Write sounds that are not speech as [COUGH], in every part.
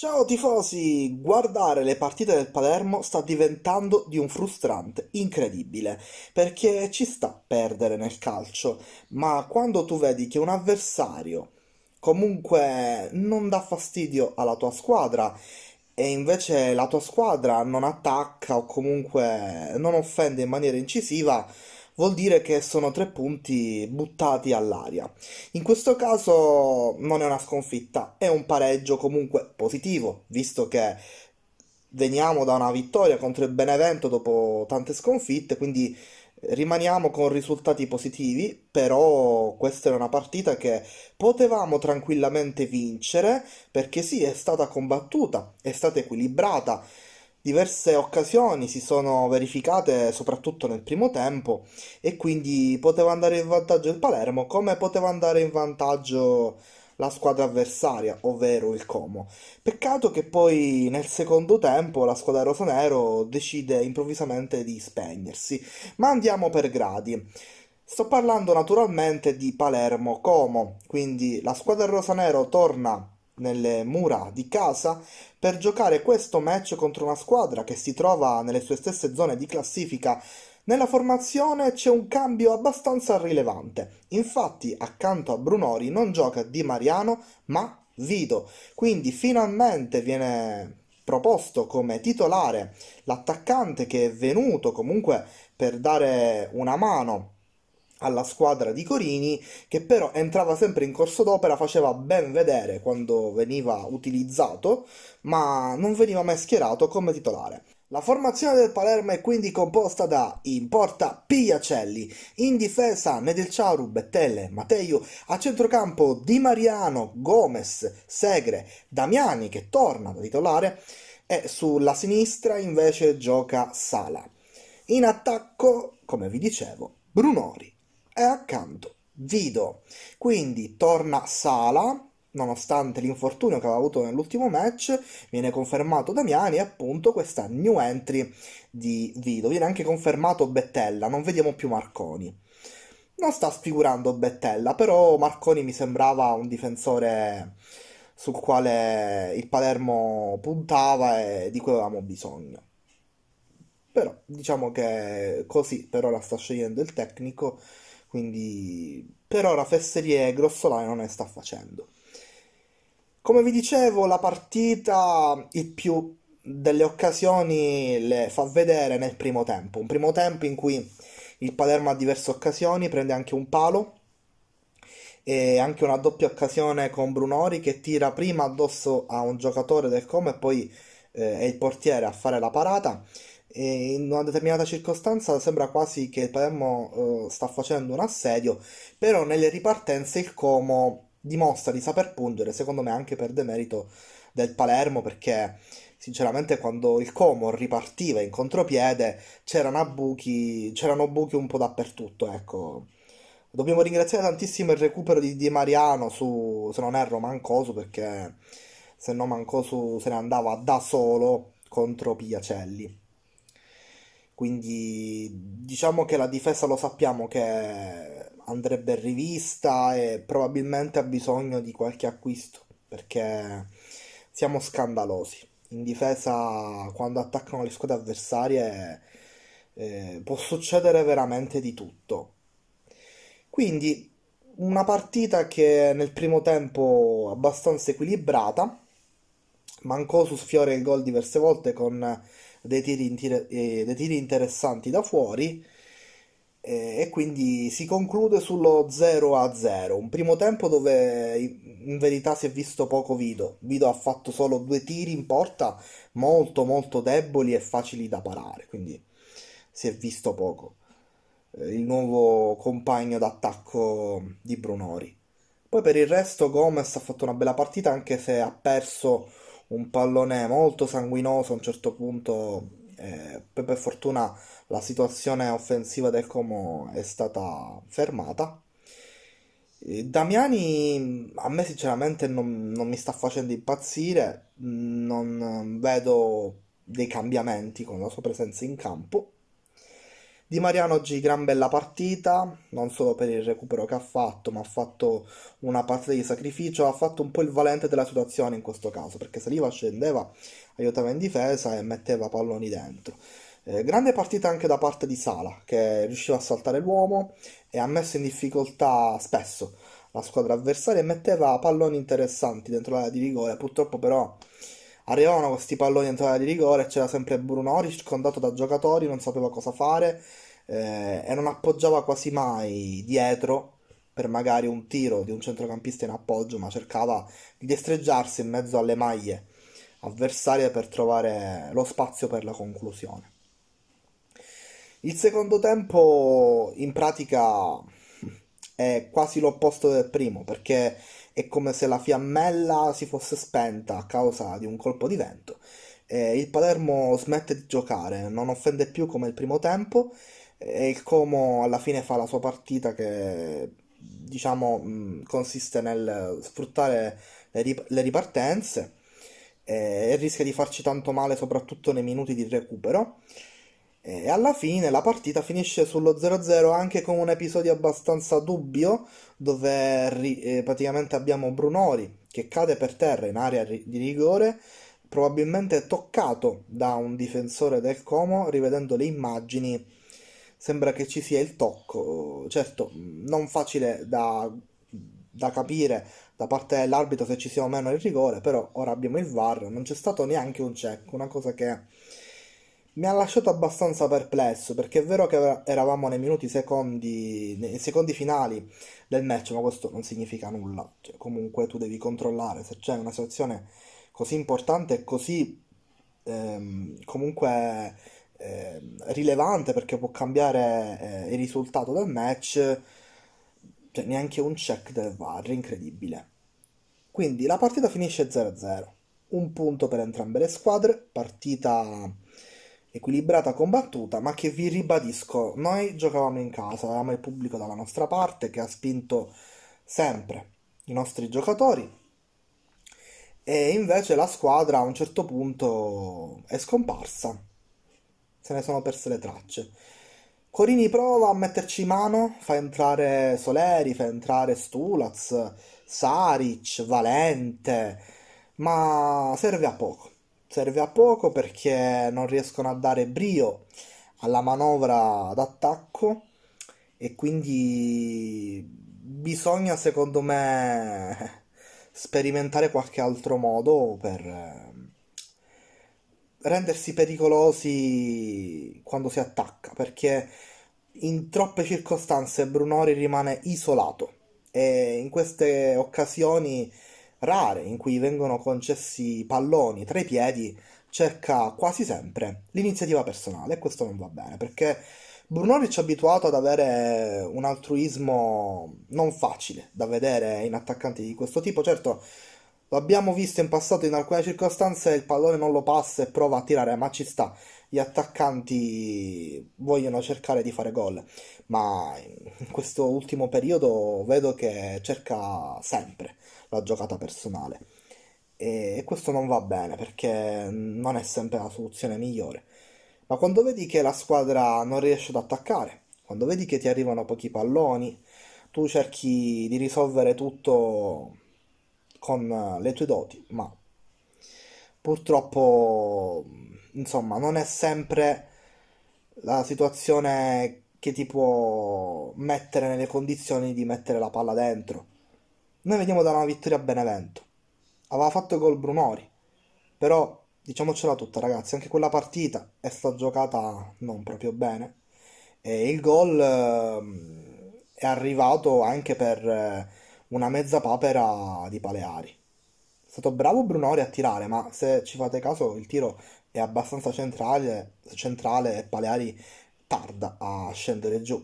Ciao tifosi! Guardare le partite del Palermo sta diventando di un frustrante incredibile, perché ci sta a perdere nel calcio, ma quando tu vedi che un avversario comunque non dà fastidio alla tua squadra e invece la tua squadra non attacca o comunque non offende in maniera incisiva, vuol dire che sono tre punti buttati all'aria. In questo caso non è una sconfitta, è un pareggio comunque positivo, visto che veniamo da una vittoria contro il Benevento dopo tante sconfitte, quindi rimaniamo con risultati positivi, però questa era una partita che potevamo tranquillamente vincere perché sì, è stata combattuta, è stata equilibrata diverse occasioni si sono verificate soprattutto nel primo tempo e quindi poteva andare in vantaggio il Palermo come poteva andare in vantaggio la squadra avversaria, ovvero il Como. Peccato che poi nel secondo tempo la squadra rosanero decide improvvisamente di spegnersi, ma andiamo per gradi. Sto parlando naturalmente di Palermo-Como, quindi la squadra rosanero torna nelle mura di casa per giocare questo match contro una squadra che si trova nelle sue stesse zone di classifica. Nella formazione c'è un cambio abbastanza rilevante, infatti accanto a Brunori non gioca Di Mariano ma Vido, quindi finalmente viene proposto come titolare l'attaccante che è venuto comunque per dare una mano alla squadra di Corini che però entrava sempre in corso d'opera, faceva ben vedere quando veniva utilizzato, ma non veniva mai schierato come titolare. La formazione del Palermo è quindi composta da in porta Piacelli, in difesa Nedelciaru, Bettelle, Matteo, a centrocampo Di Mariano, Gomez, Segre, Damiani che torna da titolare e sulla sinistra invece gioca Sala. In attacco, come vi dicevo, Brunori è accanto Vido. Quindi torna Sala, nonostante l'infortunio che aveva avuto nell'ultimo match, viene confermato Damiani e appunto questa new entry di Vido. Viene anche confermato Bettella, non vediamo più Marconi. Non sta sfigurando Bettella, però Marconi mi sembrava un difensore sul quale il Palermo puntava e di cui avevamo bisogno. Però diciamo che così per ora sta scegliendo il tecnico quindi per ora fesserie grossolane non ne sta facendo. Come vi dicevo, la partita il più delle occasioni le fa vedere nel primo tempo, un primo tempo in cui il Palermo ha diverse occasioni, prende anche un palo e anche una doppia occasione con Brunori che tira prima addosso a un giocatore del Como e poi eh, è il portiere a fare la parata in una determinata circostanza sembra quasi che il Palermo eh, sta facendo un assedio, però nelle ripartenze il Como dimostra di saper pungere, secondo me anche per demerito del Palermo, perché sinceramente quando il Como ripartiva in contropiede c'erano buchi, c'erano buchi un po' dappertutto, ecco. Dobbiamo ringraziare tantissimo il recupero di Di Mariano su, se non erro, Mancosu, perché se no Mancosu se ne andava da solo contro Piacelli. Quindi diciamo che la difesa lo sappiamo che andrebbe rivista e probabilmente ha bisogno di qualche acquisto perché siamo scandalosi. In difesa quando attaccano le squadre avversarie eh, può succedere veramente di tutto. Quindi una partita che nel primo tempo abbastanza equilibrata. mancò su sfiore il gol diverse volte con dei tiri, tira, eh, dei tiri interessanti da fuori eh, e quindi si conclude sullo 0 a 0 un primo tempo dove in verità si è visto poco Vido Vido ha fatto solo due tiri in porta molto molto deboli e facili da parare quindi si è visto poco eh, il nuovo compagno d'attacco di Brunori poi per il resto Gomez ha fatto una bella partita anche se ha perso un pallone molto sanguinoso a un certo punto. Eh, per fortuna la situazione offensiva del Como è stata fermata. Damiani a me sinceramente non, non mi sta facendo impazzire, non vedo dei cambiamenti con la sua presenza in campo di Mariano oggi gran bella partita, non solo per il recupero che ha fatto, ma ha fatto una partita di sacrificio, ha fatto un po' il valente della situazione in questo caso, perché saliva, scendeva, aiutava in difesa e metteva palloni dentro. Eh, grande partita anche da parte di Sala, che riusciva a saltare l'uomo e ha messo in difficoltà spesso la squadra avversaria e metteva palloni interessanti dentro l'area di rigore, purtroppo però Arrivavano questi palloni in zona di rigore, c'era sempre Bruno Oric circondato da giocatori, non sapeva cosa fare eh, e non appoggiava quasi mai dietro per magari un tiro di un centrocampista in appoggio, ma cercava di destreggiarsi in mezzo alle maglie avversarie per trovare lo spazio per la conclusione. Il secondo tempo in pratica è quasi l'opposto del primo perché è come se la fiammella si fosse spenta a causa di un colpo di vento. Eh, il Palermo smette di giocare, non offende più come il primo tempo eh, e il Como alla fine fa la sua partita che diciamo consiste nel sfruttare le, rip- le ripartenze eh, e rischia di farci tanto male soprattutto nei minuti di recupero. E alla fine la partita finisce sullo 0-0 anche con un episodio abbastanza dubbio dove ri- eh, praticamente abbiamo Brunori che cade per terra in area ri- di rigore probabilmente toccato da un difensore del Como rivedendo le immagini sembra che ci sia il tocco certo non facile da, da capire da parte dell'arbitro se ci sia o meno il rigore però ora abbiamo il VAR non c'è stato neanche un check una cosa che mi ha lasciato abbastanza perplesso perché è vero che eravamo nei minuti secondi, nei secondi finali del match, ma questo non significa nulla. Cioè, comunque tu devi controllare se c'è una situazione così importante e così ehm, comunque ehm, rilevante perché può cambiare eh, il risultato del match. Cioè, neanche un check del VAR, incredibile. Quindi la partita finisce 0-0, un punto per entrambe le squadre, partita equilibrata combattuta, ma che vi ribadisco, noi giocavamo in casa, avevamo il pubblico dalla nostra parte che ha spinto sempre i nostri giocatori e invece la squadra a un certo punto è scomparsa, se ne sono perse le tracce. Corini prova a metterci mano, fa entrare Soleri, fa entrare Stulaz, Saric, Valente, ma serve a poco serve a poco perché non riescono a dare brio alla manovra d'attacco e quindi bisogna secondo me [LAUGHS] sperimentare qualche altro modo per eh, rendersi pericolosi quando si attacca perché in troppe circostanze Brunori rimane isolato e in queste occasioni rare in cui vengono concessi palloni tra i piedi cerca quasi sempre l'iniziativa personale e questo non va bene perché Brunori è abituato ad avere un altruismo non facile da vedere in attaccanti di questo tipo, certo l'abbiamo visto in passato in alcune circostanze il pallone non lo passa e prova a tirare ma ci sta, gli attaccanti vogliono cercare di fare gol ma in questo ultimo periodo vedo che cerca sempre la giocata personale. E questo non va bene perché non è sempre la soluzione migliore. Ma quando vedi che la squadra non riesce ad attaccare, quando vedi che ti arrivano pochi palloni, tu cerchi di risolvere tutto con le tue doti, ma purtroppo, insomma, non è sempre la situazione che ti può mettere nelle condizioni di mettere la palla dentro noi veniamo da una vittoria a Benevento. Aveva fatto gol Brunori. Però, diciamocela tutta ragazzi, anche quella partita è stata giocata non proprio bene. E il gol eh, è arrivato anche per eh, una mezza papera di Paleari. È stato bravo Brunori a tirare, ma se ci fate caso il tiro è abbastanza centrale, centrale e Paleari tarda a scendere giù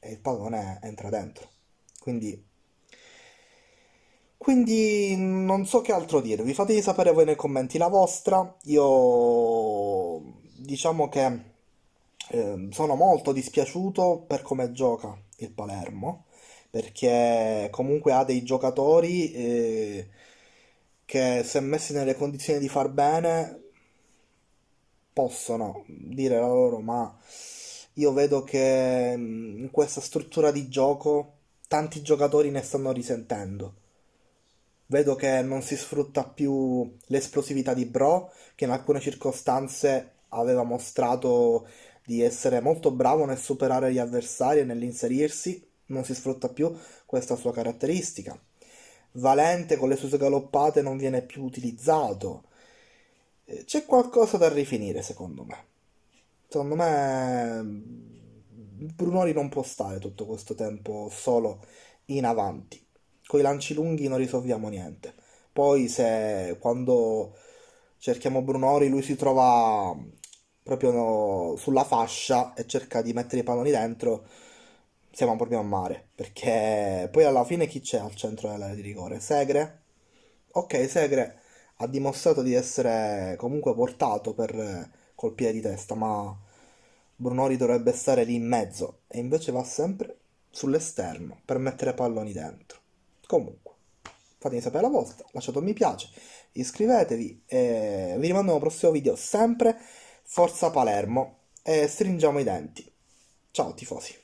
e il pallone entra dentro. Quindi quindi non so che altro dirvi, fatevi sapere voi nei commenti la vostra, io diciamo che eh, sono molto dispiaciuto per come gioca il Palermo, perché comunque ha dei giocatori eh, che se messi nelle condizioni di far bene possono dire la loro, ma io vedo che mm, in questa struttura di gioco tanti giocatori ne stanno risentendo Vedo che non si sfrutta più l'esplosività di Bro, che in alcune circostanze aveva mostrato di essere molto bravo nel superare gli avversari e nell'inserirsi, non si sfrutta più questa sua caratteristica. Valente con le sue galoppate non viene più utilizzato. Eh, c'è qualcosa da rifinire, secondo me. Secondo me mm, Brunori non può stare tutto questo tempo solo in avanti con i lanci lunghi non risolviamo niente. Poi se quando cerchiamo Brunori lui si trova proprio no, sulla fascia e cerca di mettere i palloni dentro, siamo proprio a mare. Perché poi alla fine chi c'è al centro dell'area di rigore? Segre? Ok, Segre ha dimostrato di essere comunque portato per colpire di testa, ma Brunori dovrebbe stare lì in mezzo e invece va sempre sull'esterno per mettere palloni dentro. Comunque, fatemi sapere la vostra, lasciate un mi piace, iscrivetevi e vi rimando al prossimo video sempre. Forza Palermo e stringiamo i denti. Ciao tifosi.